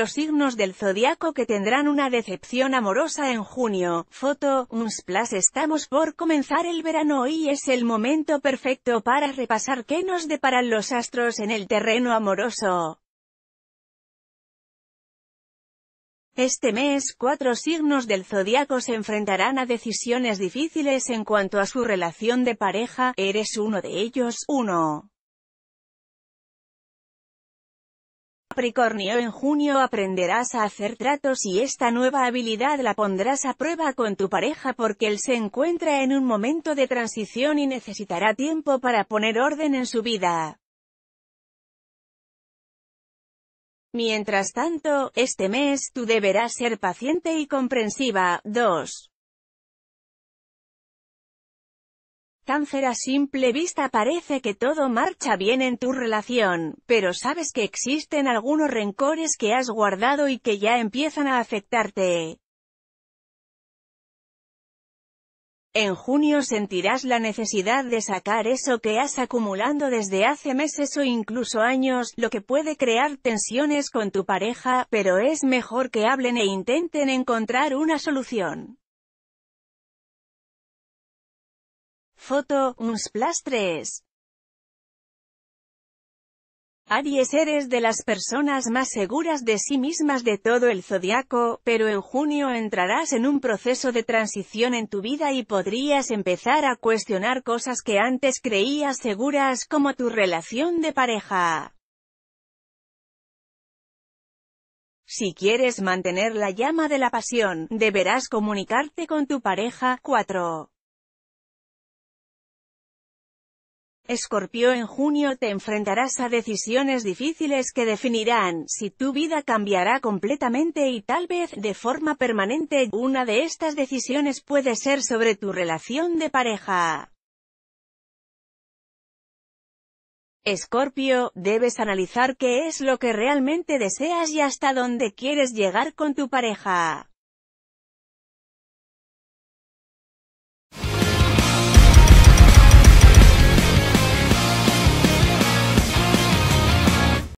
los signos del zodiaco que tendrán una decepción amorosa en junio. Foto, Unsplash Estamos por comenzar el verano y es el momento perfecto para repasar qué nos deparan los astros en el terreno amoroso. Este mes, cuatro signos del zodiaco se enfrentarán a decisiones difíciles en cuanto a su relación de pareja, eres uno de ellos, uno. Capricornio en junio aprenderás a hacer tratos y esta nueva habilidad la pondrás a prueba con tu pareja porque él se encuentra en un momento de transición y necesitará tiempo para poner orden en su vida. Mientras tanto, este mes tú deberás ser paciente y comprensiva. 2. cáncer a simple vista parece que todo marcha bien en tu relación, pero sabes que existen algunos rencores que has guardado y que ya empiezan a afectarte. En junio sentirás la necesidad de sacar eso que has acumulado desde hace meses o incluso años, lo que puede crear tensiones con tu pareja, pero es mejor que hablen e intenten encontrar una solución. Foto, splash 3. Aries eres de las personas más seguras de sí mismas de todo el zodiaco, pero en junio entrarás en un proceso de transición en tu vida y podrías empezar a cuestionar cosas que antes creías seguras como tu relación de pareja. Si quieres mantener la llama de la pasión, deberás comunicarte con tu pareja. 4. Escorpio en junio te enfrentarás a decisiones difíciles que definirán si tu vida cambiará completamente y tal vez de forma permanente. Una de estas decisiones puede ser sobre tu relación de pareja. Escorpio, debes analizar qué es lo que realmente deseas y hasta dónde quieres llegar con tu pareja.